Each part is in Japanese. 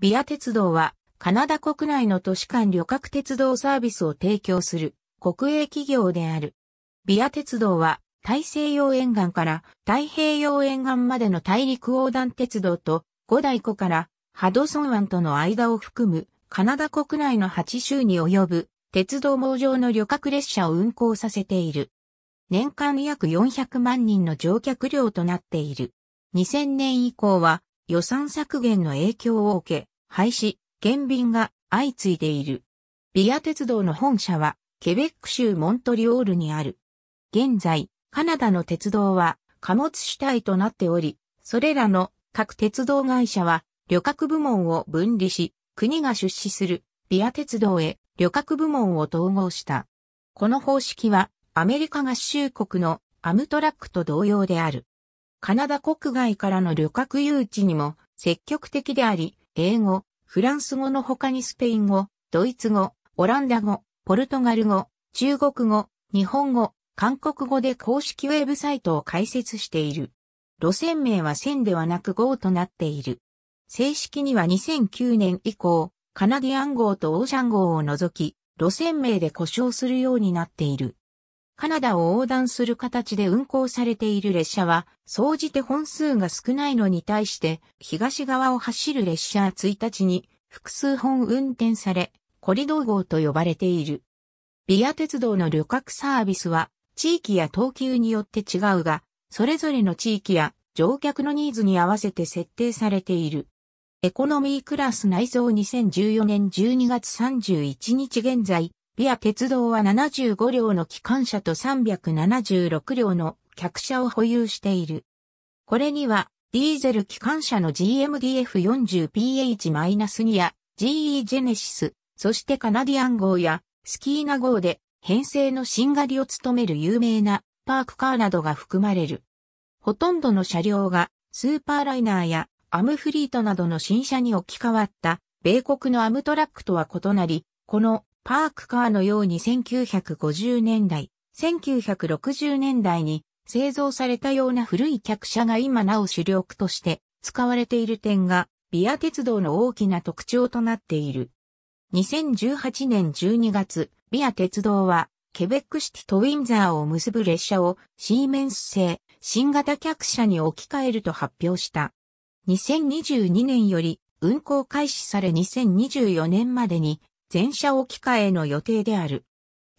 ビア鉄道は、カナダ国内の都市間旅客鉄道サービスを提供する国営企業である。ビア鉄道は、大西洋沿岸から太平洋沿岸までの大陸横断鉄道と、五大湖からハドソン湾との間を含むカナダ国内の8州に及ぶ鉄道網上の旅客列車を運行させている。年間約400万人の乗客量となっている。2000年以降は予算削減の影響を受け、廃止、減便が相次いでいる。ビア鉄道の本社は、ケベック州モントリオールにある。現在、カナダの鉄道は貨物主体となっており、それらの各鉄道会社は旅客部門を分離し、国が出資するビア鉄道へ旅客部門を統合した。この方式はアメリカ合衆国のアムトラックと同様である。カナダ国外からの旅客誘致にも積極的であり、英語、フランス語の他にスペイン語、ドイツ語、オランダ語、ポルトガル語、中国語、日本語、韓国語で公式ウェブサイトを開設している。路線名は線ではなく号となっている。正式には2009年以降、カナディアン号とオーシャン号を除き、路線名で故障するようになっている。カナダを横断する形で運行されている列車は、総じて本数が少ないのに対して、東側を走る列車は1日に複数本運転され、コリドー号と呼ばれている。ビア鉄道の旅客サービスは、地域や等級によって違うが、それぞれの地域や乗客のニーズに合わせて設定されている。エコノミークラス内蔵2014年12月31日現在、ビア鉄道は75両の機関車と376両の客車を保有している。これには、ディーゼル機関車の GMDF40PH-2 や GE ジェネシス、そしてカナディアン号やスキーナ号で編成のシンガリを務める有名なパークカーなどが含まれる。ほとんどの車両がスーパーライナーやアムフリートなどの新車に置き換わった米国のアムトラックとは異なり、このパークカーのように1950年代、1960年代に製造されたような古い客車が今なお主力として使われている点が、ビア鉄道の大きな特徴となっている。2018年12月、ビア鉄道は、ケベックシティとウィンザーを結ぶ列車をシーメンス製新型客車に置き換えると発表した。2022年より運行開始され2024年までに全車置き換えの予定である。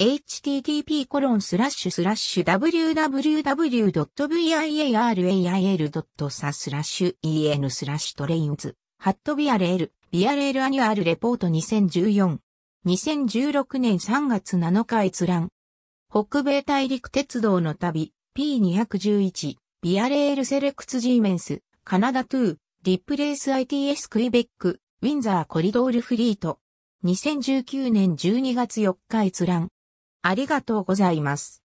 http://www.viarail.sa/en/trains/trains スズハットビアレール、ビアレールアニュアルレポート2014。2016年3月7日閲覧。北米大陸鉄道の旅、P211、ビアレールセレクツジーメンス、カナダ2、リップレース ITS クイベック、ウィンザーコリドールフリート。2019年12月4日閲覧。ありがとうございます。